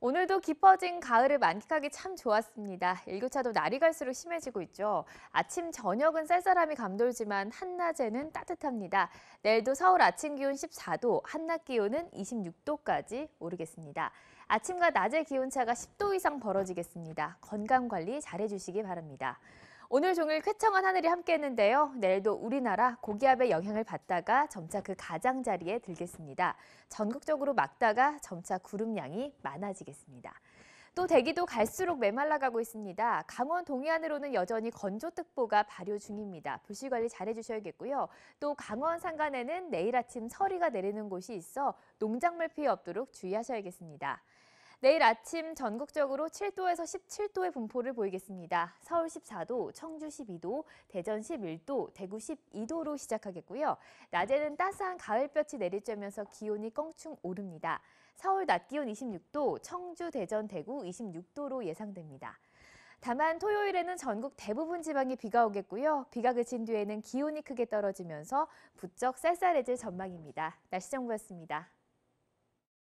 오늘도 깊어진 가을을 만끽하기 참 좋았습니다. 일교차도 날이 갈수록 심해지고 있죠. 아침 저녁은 쌀쌀함이 감돌지만 한낮에는 따뜻합니다. 내일도 서울 아침 기온 14도, 한낮 기온은 26도까지 오르겠습니다. 아침과 낮의 기온차가 10도 이상 벌어지겠습니다. 건강 관리 잘해주시기 바랍니다. 오늘 종일 쾌청한 하늘이 함께했는데요. 내일도 우리나라 고기압의 영향을 받다가 점차 그 가장자리에 들겠습니다. 전국적으로 막다가 점차 구름량이 많아지겠습니다. 또 대기도 갈수록 메말라가고 있습니다. 강원 동해안으로는 여전히 건조특보가 발효 중입니다. 불씨 관리 잘해주셔야겠고요. 또 강원 산간에는 내일 아침 서리가 내리는 곳이 있어 농작물 피해 없도록 주의하셔야겠습니다. 내일 아침 전국적으로 7도에서 17도의 분포를 보이겠습니다. 서울 14도, 청주 12도, 대전 11도, 대구 12도로 시작하겠고요. 낮에는 따스한 가을볕이 내리쬐면서 기온이 껑충 오릅니다. 서울 낮 기온 26도, 청주, 대전, 대구 26도로 예상됩니다. 다만 토요일에는 전국 대부분 지방에 비가 오겠고요. 비가 그친 뒤에는 기온이 크게 떨어지면서 부쩍 쌀쌀해질 전망입니다. 날씨 정보였습니다.